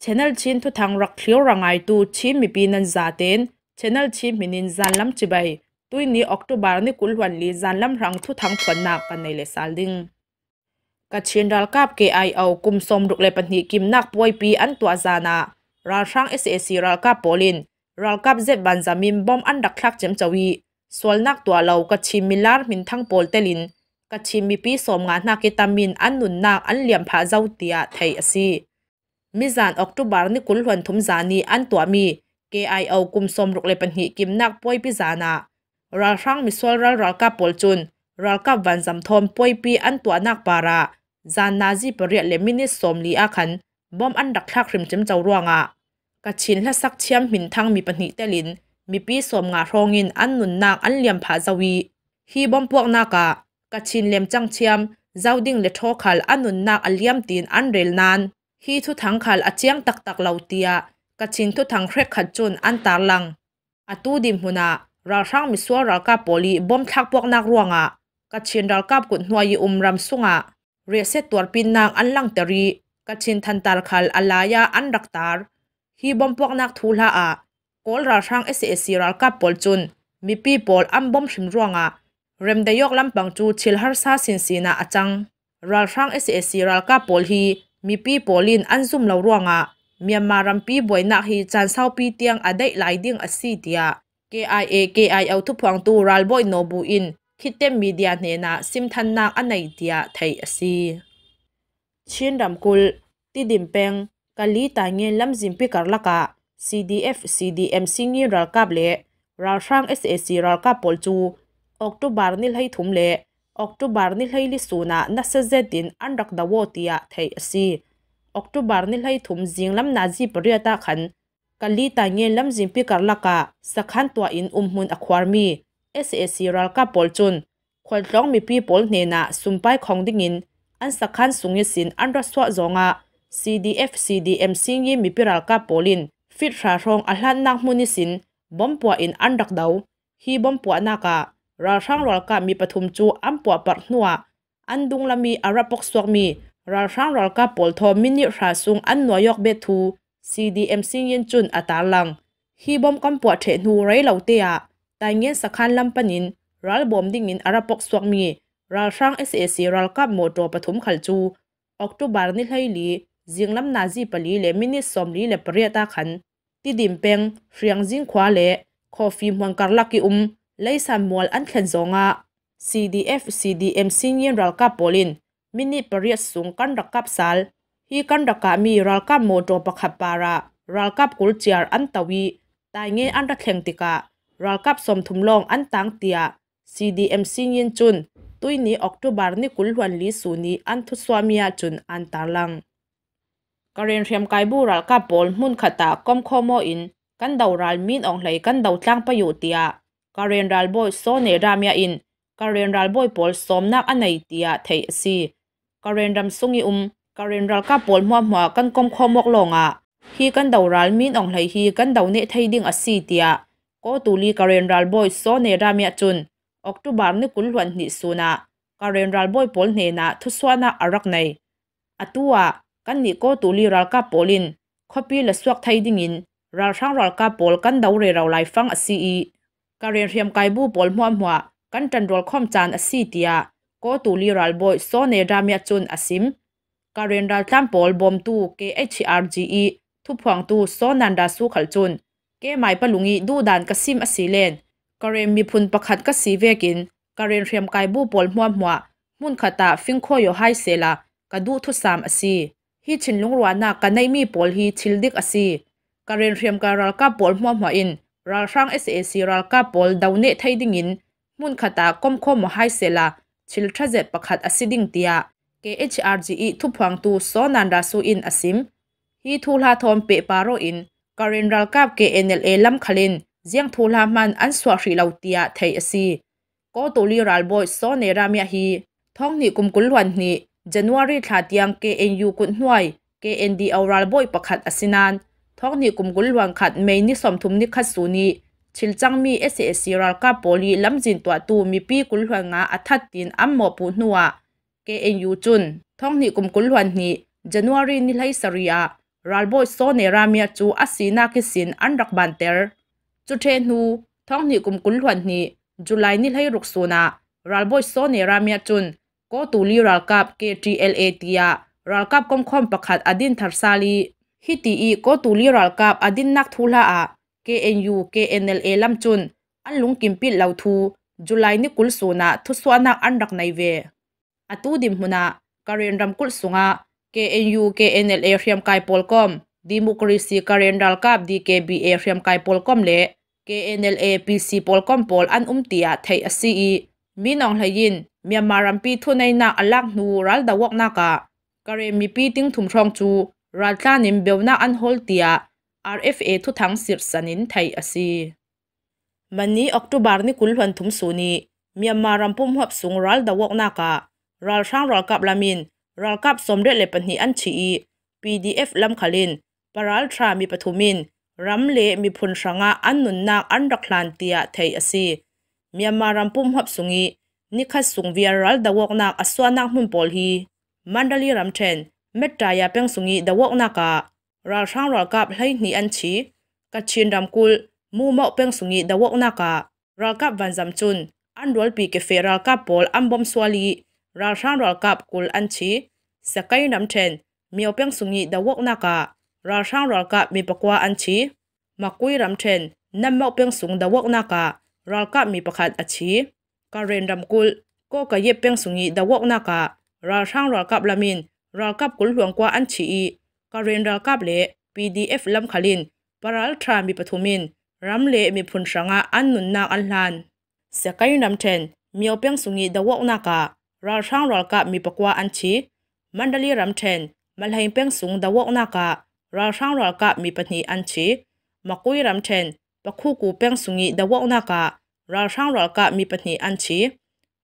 channel chin thu thang rak thliu rangai tu chi mi pi nan za ten channel chi minin zanlam chibai tuini october ni kulwan li zanlam rang thu thang thon na kan nei le salding ka chin ral kap ke ai au kum som ruk le panhi kim nak poi pi an tua zana ral rang sac ral kap polin ral kap zet ban zamim bom an dak thlak chem chawi sol nak tua lo ka chi milar min thang pol telin ka chi mi pi som nga na ke tamin an nun nak an liam pha zau tia thei asi มิจานออกตุบาร์นี่กุลหวนทุมจานีอันตัวมี KIO กุมสมรุกเลปันหิกิมนักป่วยพิจานารัลครังมิสวลรัลรัลกับปลจุนรัลกับวันจำทอมป่วยปีอันตัวนักปาระจานนาจีเรียเลมินิสมลีอาคันบอมอันดักทักริมจิมเจ้าร่วงอ่ะกระชินและสักเชียมหินทังมีปันหิเตลินมีปีสมงาโรงินอันหนุนนางอันเลียมผาจวีฮีบอมพวกนากะกระชินเลียมจังเชียมเจ้าดิ่งเลทอคัลอันหนุนนางอันเลียมตีนอันเรลนานฮีทุทังขาดอาเจียงตักตักเหล่าเตียกระชินทุทังเครกขัดจนอันตาลังอัตูดิมหุนาราช่งมิสัวราลกาปอลีบอมทักพวกนักรวงอ่ะกระชินราลกาบกุนหัวยอุมรำสุงอ่ะเรียเซตตัวปินนางอันลังเตรีกระชินทันตาลขาดอลายาอันรักตาฮีบอมพวกนักทูลาอ่ะโกลราช่งเอสเอสีราลกาปอลจุนมีปีปอลอันบอมชิมรวงอ่ะเรมเดยกลำปังจูชิลฮาร์ซาสินสีนาอจังราช่งเอสเอสีราลกาปอลฮี mi pi polin an zum lo ruanga ah. Myanmar ram pi boina hi chan sau pi tiang adai lai ding asi tia KIA KI au thu phang tu ral boy no bu in khitem media ne na sim than na anai tia thei si chin ram kul ti dim peng kali ta nge lam jim pi kar laka CDF CDM singi ral kap le ral sang SAC ral kap pol chu October nil hai thum le October ni hlai li suna na sa zed din andrak da woti a thai asi. October ni hlai thum zing lam na zi pariyata khan. Kali ta nge lam zing pi karlaka sa khan tua in umhun akwar mi. SAC ralka pol chun. Kwal trong mi pi sumpay kong dingin sin andrak zonga. CDF CDM sing mi pi polin. Fit rong ahlan nang sin bom in andrak Hi bom naka. ราช่างรอลกามีปฐุมจูอัมปัวปัตนัวอันดุงละมีอาราปกสวกมีราช่างรอลกาปอลทอมินิราซุงอันนัวยกเบทู CDM ซิงเยนจุนอตาลังฮีบอมกัมปัวเทนูไรเหล่าเตียต่เงี้ยสักันลำปนินรัลบอมดิ่งินอาราปกสวกมีราช่างเอสเอซีรัลกาโมโตปฐุมขัลจูออกตุบาร์นิไลลีจิงลำนาจีปลีเลมินิสอมลีเลปเรียตาขันที่ดิมเปงเฟียงจิงขวาเลคอฟีมววนการลักกิอุมลยสันมวลอันเข็นสงะ CDF CDM ซีเนียร์รัลกับโปลินมินิปริษสูงกันรักกับสัลฮีกันรักกับมีรัลกับโมโตปะขับปาระรัลกับคุลจิอาร์อันตวีตายเงี้ยอันรักแข่งติกะรัลกับสมทุมลองอันต่างเตีย CDM ซีเนียร์จุน ตุยนี้ออกตัวบาร์นี่คุลหวนลีสูนีอันทุสวามียจุนอันตาลังการเรียยนเรีมกายบูรัลกับโปลมุนขตากอมขคโมอินกันเดารัลมินองไหลกันเดาจ้างประโยชน์เตีย Karen Ralboy so ne ramia in Karen Ralboy pol som nak anai tia thei si Karen ram sungi um Karen Ral ka pol mwa mwa kan kom khomok longa hi kan đầu ral min ong lai hi kan đầu ne thei ding a si tia ko tu li Karen Ralboy so ne ramia chun October ni kul hwan ni suna Karen Ralboy pol ne na thu swana arak nei atua kan ni ko tu li ral ka polin khopi la suak thai ding in ral rang ral ka pol kan đầu re rau lai fang a si i กาเรียนเรียมไกบูปอลมัวมัวกันจันรอลคอมจานอสีเตียก็ตูลีรัลบอยโซเนรามาจุนอสิมกาเรียนรัลทัมปอลบอมตู KHRGE ทุพวงตูโซนันดาสุขลจุนเกไม่ปลุงีดูดานกสิมอสีเลนกาเรียนมีพุนประคัดกสีเวกินกาเรียนเรียมไกบูปอลมัวมัวมุนขตาฟิงโคโยไฮเซลากระดูทุสามอสีฮีชินลุงรวนากันในมีปอลฮีชิลดิกอสีการเรียนเรียมการรัลกับปอลมัวมัวอินรัลรังเอสเอซีรัลกาปอลดาวเนทไทยดิ่งอินมุนขตาคมคมมหายเซลาชิลทรเจ็ประคัดอสิดิ่งเตีย KHRGE ทุพวังตูโซนันราสูอินอสิมฮีทูลาทอมเปปาโรอินการินรัลกาบ KNLA ลำคลินเจียงทูลามันอันสวารีเลาเตียไทยเอซีก็ตุลีรัลบอยโซเนรามิฮีท้องนี้กุมกุลวันนี้เ a n ว a r y ทาดยัง KNU กุนหน่วย KND เอารัลบอยประคัดอสินานทอกนี่กุมกุลวังขัดไมนิสมทุมนิคขัดสูนีชิลจังมีเอสเอสซีรัลกาโปลีลำจินตัวตูมีปีกุลวังาอัทัดตินอัมโมปูนัวเกเอ็นยูจุนท้องนี่กุมกุลวันนี่จันวารีนิไลสริยารัลโบโซเนรามีจูอัศีนาคิสินอันรักบันเตอร์จุเทนูท้องนี่กุมกุลหันนี่จุไลนิไลรุกสูนารัลโบโซเนรามีจุนก็ตูลีรัลกาบเกจีเอลเอตียารัลกาบกอมคอมประคัดอดินทาร์ซาลี hi có i ko tu liral kap adin nak thu la a KNU KNLA làm e chun anh lung kim pi lau thu July ni kul su na thu su anak an rak nai ve atu dim huna karen ram kul sunga KNU KNLA hriam e kai polkom democracy karen dal kap DKBA hriam e kai polkom le KNLA PC polkom pol an umtia thei asi i mi nong hlayin Myanmar ram pi thu nei lạc alak nu ral da wok na cả, kare mi pi ting thum throng chu รัลานิมเบลนาอันโฮลเตีย RFA ทุทังสิรสันินไทยอสีมันนี้ออกตุบาร์นี่คุลหันทุมสูนีเมียมารัมพุ่มหับสูงรัลดาวกนากะรัลช่างรัลกับลามินรัลกับสมเด็จเลปันหีอันชี PDF ลำคลินปรัลทรามีปฐุมินรัมเลมีพุนสังอาอันนุนนาอันรักลานเตียไทยอสีเมียมารัมพุ่มหับสูงีนิคัสสูงเวียรัลดาวกนากอสวนากมุนปอลฮีมันดลีรัมเชนเม็ดจายาเป้งสุงีดวกนักะราช่างรากาบให้นีอันชีกัดชินรำกุลมูเมาเป้งสุงีดวกนักะรากาบวันจำจุนอันรวลปีเกเฟรากาบปอลอัมบอมสวลีราช่างรากาบกุลอันชีสกายน้ำเชนมีเป้งสุงีดวกนักะราช่างรากาบมีปกวาอันชีมากุยรำเชนน้ำเมาเป้งสุงดวกนักะรากาบมีประคัดอันชีการเรียนรำกุลก็กระเย็บเป้งสุงีดวกนักะราช่างรากาบละมินรัลกับกุลหลวงกว่าอันชีกเรนรัลกับเละ PDF ลำขลินปารัลทรามีปฐุมินรำเละมีพุนสังหาอันนุนนางอันลานเสกายนำเชนมีอเปียงสุงีดาวกนาการัลช่างรัลกับมีปกว่าอันชีมันดลีรำเชนมันใหเปียงสุงดาวกนาการัลช่างรัลกับมีปณีอันชีมาคุยรำเชนปะคู่กูเปียงสุงีดาวกนาการัลช่างรัลกับมีปณีอันชี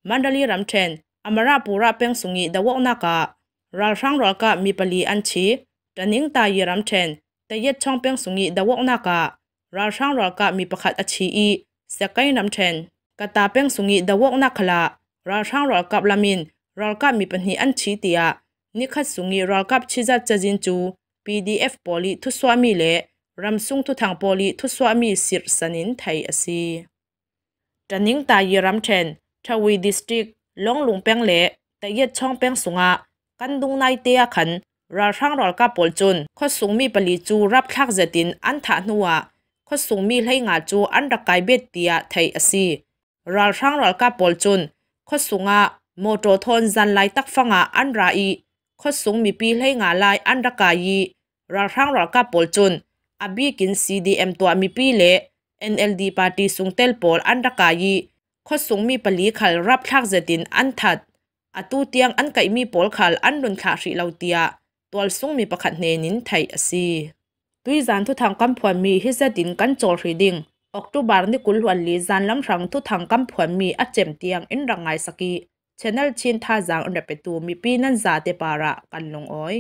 มันดลีรำเชนอมราปูราเปียงสุงีดาวกนาการัลฟังรักะมีปลีอันชีจะนิ่งตายรำเชนแต่ยัดช่องเปียงสุงีดาวกนากะรัลฟังรักะมีประคัดอชีอีเสกไก่รำเชนกตาเปียงสุงีดาวกนักละรัลฟังรักับลามินรัลกะมีปัญหาอันชีเตียนิคัดสุงีรัลกับชิจัดจะจินจู PDF ปอลีทุสวามีเล่รำซุงทุทางปอลีทุสวามีสิรสนินไทยอสีจะนิ่งตายรำเชนทวีดิสตริกลงลุงเปียงเละแต่ยัดช่องเปียงสุงะกันดุงนายเตียขันราช่างรอลกาปอลจุนข้อสูงมีปลีจูรับทักเจตินอันถานัวข้อสูงมีให้งาจูอันรักไกเบ็ดเตียไทยอสีราช่างรอลกาปอลจุนข้อสูงอ่ะโมโตทอนจันไลตักฟังอ่ะอันราอข้อสูงมีปีให้งาลายอันรักไกยีราช่างรอลกาปอลจุนอาบีกินซีดีเอ็มตัวมีปีเละ NLD ปาร์ตี้สูงเตลปอลอันรักไกยีข้อสูงมีปลีขัลรับทักเจตินอันถัด atu tiang an kai mi pol khal an run kha ri lo tia tol sung mi pakhat ne nin thai asi tui zan thu thang kam phwa mi hi za din kan chol ri ding october ni kul hwan li zan lam rang thu thang kam phwa mi a chem tiang in rangai saki channel chin tha jang on pe tu mi pi nan za te para kan long oi